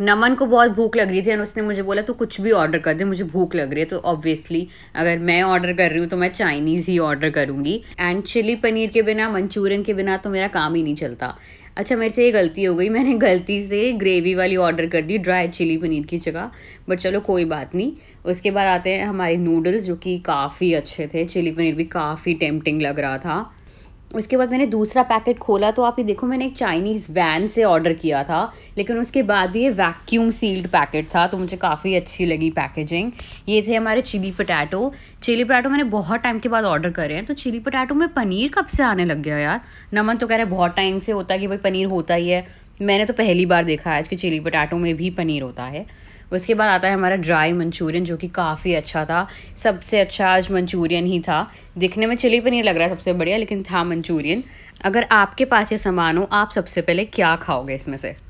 नमन को बहुत भूख लग रही थी और उसने मुझे बोला तो कुछ भी ऑर्डर कर दे मुझे भूख लग रही है तो ऑब्वियसली अगर मैं ऑर्डर कर रही हूँ तो मैं चाइनीज़ ही ऑर्डर करूँगी एंड चिली पनीर के बिना मंचूरियन के बिना तो मेरा काम ही नहीं चलता अच्छा मेरे से ये गलती हो गई मैंने गलती से ग्रेवी वाली ऑर्डर कर दी ड्राई चिली पनीर की जगह बट चलो कोई बात नहीं उसके बाद आते हैं हमारे नूडल्स जो कि काफ़ी अच्छे थे चिली पनीर भी काफ़ी टेम्पटिंग लग रहा था उसके बाद मैंने दूसरा पैकेट खोला तो आप ये देखो मैंने एक चाइनीज़ वैन से ऑर्डर किया था लेकिन उसके बाद ये वैक्यूम सील्ड पैकेट था तो मुझे काफ़ी अच्छी लगी पैकेजिंग ये थे हमारे चिली पटैटो चिली पटैटो मैंने बहुत टाइम के बाद ऑर्डर करे हैं तो चिली पटैटो में पनीर कब से आने लग गया यार नमन तो कह रहे बहुत टाइम से होता है कि भाई पनीर होता ही है मैंने तो पहली बार देखा है आज कि चिली पटाटो में भी पनीर होता है उसके बाद आता है हमारा ड्राई मंचूरियन जो कि काफ़ी अच्छा था सबसे अच्छा आज मंचूरियन ही था दिखने में चिली पनीर लग रहा है सबसे बढ़िया लेकिन था मंचूरियन अगर आपके पास ये सामान हो आप सबसे पहले क्या खाओगे इसमें से